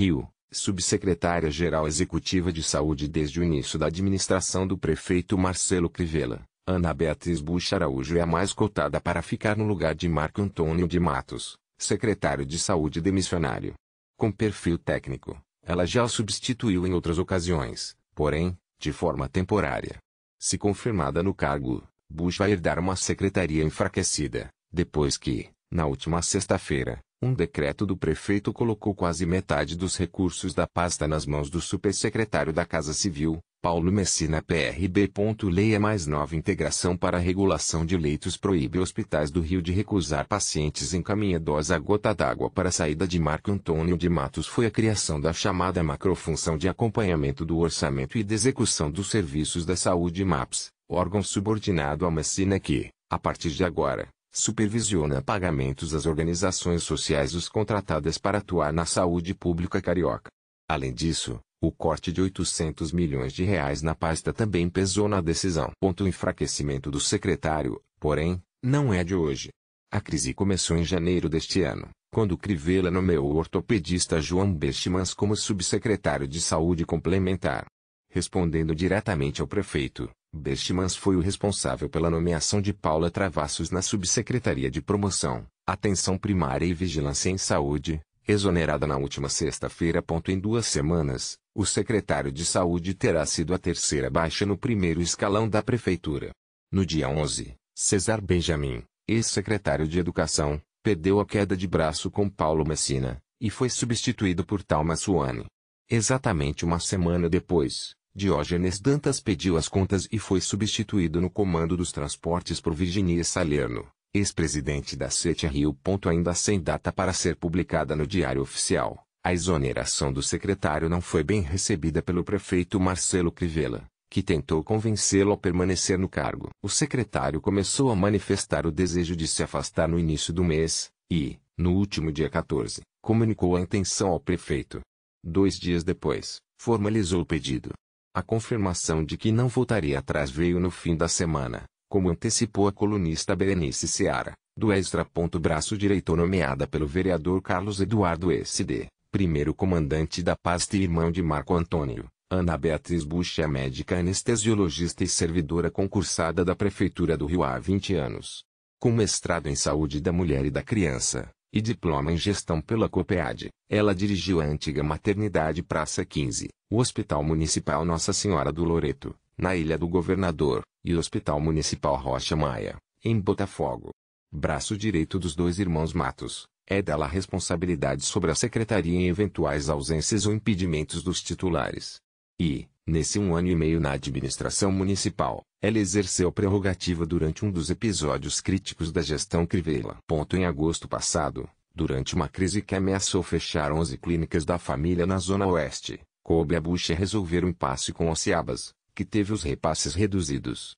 Rio, subsecretária-geral executiva de saúde desde o início da administração do prefeito Marcelo Crivella, Ana Beatriz Buxa Araújo é a mais cotada para ficar no lugar de Marco Antônio de Matos, secretário de saúde demissionário. Com perfil técnico, ela já o substituiu em outras ocasiões, porém, de forma temporária. Se confirmada no cargo, Bush vai herdar uma secretaria enfraquecida, depois que, na última sexta-feira, um decreto do prefeito colocou quase metade dos recursos da pasta nas mãos do supersecretário da Casa Civil, Paulo Messina PRB. Leia mais nova integração para regulação de leitos proíbe hospitais do Rio de recusar pacientes encaminhados à gota d'água para saída de Marco Antônio de Matos foi a criação da chamada macrofunção de acompanhamento do orçamento e de execução dos serviços da saúde MAPS, órgão subordinado a Messina que, a partir de agora, Supervisiona pagamentos às organizações sociais os contratadas para atuar na saúde pública carioca. Além disso, o corte de 800 milhões de reais na pasta também pesou na decisão. O enfraquecimento do secretário, porém, não é de hoje. A crise começou em janeiro deste ano, quando Crivella nomeou o ortopedista João Bestimans como subsecretário de Saúde Complementar. Respondendo diretamente ao prefeito, Bestimans foi o responsável pela nomeação de Paula Travassos na Subsecretaria de Promoção, Atenção Primária e Vigilância em Saúde, exonerada na última sexta-feira. Em duas semanas, o secretário de Saúde terá sido a terceira baixa no primeiro escalão da Prefeitura. No dia 11, Cesar Benjamin, ex-secretário de Educação, perdeu a queda de braço com Paulo Messina, e foi substituído por Thalma Suane. Exatamente uma semana depois, Diógenes Dantas pediu as contas e foi substituído no comando dos transportes por Virginia Salerno, ex-presidente da Sete Rio. Ainda sem data para ser publicada no Diário Oficial, a exoneração do secretário não foi bem recebida pelo prefeito Marcelo Crivella, que tentou convencê-lo a permanecer no cargo. O secretário começou a manifestar o desejo de se afastar no início do mês, e, no último dia 14, comunicou a intenção ao prefeito. Dois dias depois, formalizou o pedido. A confirmação de que não voltaria atrás veio no fim da semana, como antecipou a colunista Berenice Seara, do Extra. Braço direito nomeada pelo vereador Carlos Eduardo SD, primeiro comandante da pasta e irmão de Marco Antônio. Ana Beatriz Bush é médica anestesiologista e servidora concursada da Prefeitura do Rio há 20 anos. Com mestrado em Saúde da Mulher e da Criança, e diploma em gestão pela COPEAD. Ela dirigiu a antiga maternidade Praça 15, o Hospital Municipal Nossa Senhora do Loreto, na Ilha do Governador, e o Hospital Municipal Rocha Maia, em Botafogo. Braço direito dos dois irmãos Matos, é dela a responsabilidade sobre a secretaria em eventuais ausências ou impedimentos dos titulares. E, Nesse um ano e meio na administração municipal, ela exerceu prerrogativa durante um dos episódios críticos da gestão Crivella. Em agosto passado, durante uma crise que ameaçou fechar 11 clínicas da família na Zona Oeste, coube a Bucha resolver o um impasse com Ociabas, que teve os repasses reduzidos.